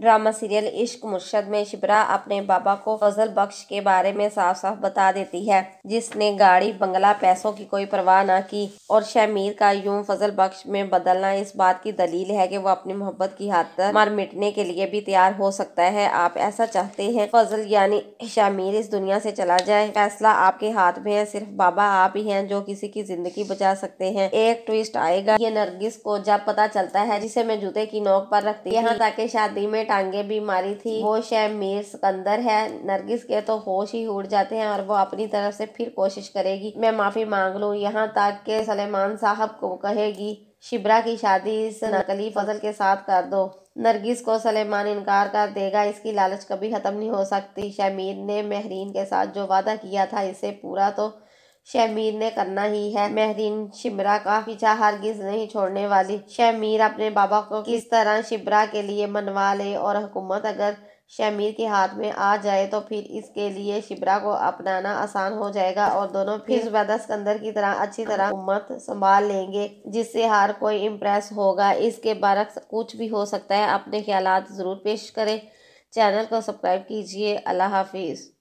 Drama serial इश्क मुर्शद में शिबरा अपने बाबा को फजल बख्श के बारे में साफ साफ बता देती है जिसने गाड़ी बंगला पैसों की कोई परवाह ना की और शमीर का यूं फजल बख्श में बदलना इस बात की दलील है कि वो अपनी मोहब्बत की तक मर मिटने के लिए भी तैयार हो सकता है आप ऐसा चाहते हैं फजल यानी शमीर इस दुनिया से चला जाए फैसला आपके हाथ में है सिर्फ बाबा आप ही है जो किसी की जिंदगी बचा सकते हैं एक ट्विस्ट आएगा ये नरगिस को जब पता चलता है जिसे मैं जूते की नोक पर रखती यहाँ ताकि शादी में टांगे भी मारी थी वो शह मीर सिकंदर है नरगिस के तो होश ही उड़ जाते हैं और वो अपनी तरफ से फिर कोशिश करेगी मैं माफ़ी मांग लू यहाँ तक के सलेमान साहब को कहेगी शिबरा की शादी इस नकली फजल के साथ कर दो नरगिस को सलेमान इनकार कर देगा इसकी लालच कभी ख़त्म नहीं हो सकती शमीर ने महरीन के साथ जो वादा किया था इसे पूरा तो शमीर ने करना ही है महरीन शिमरा का पीछा हरगिज नहीं छोड़ने वाली शमीर अपने बाबा को किस तरह शिमरा के लिए मनवा ले और हुकूमत अगर शमीर के हाथ में आ जाए तो फिर इसके लिए शिबरा को अपनाना आसान हो जाएगा और दोनों फिर जुबैदा हम्म। सिकंदर की तरह अच्छी तरह उम्मत संभाल लेंगे जिससे हर कोई इम्प्रेस होगा इसके बरक्स कुछ भी हो सकता है अपने ख्याल ज़रूर पेश करें चैनल को सब्सक्राइब कीजिए अल्लाह हाफिज़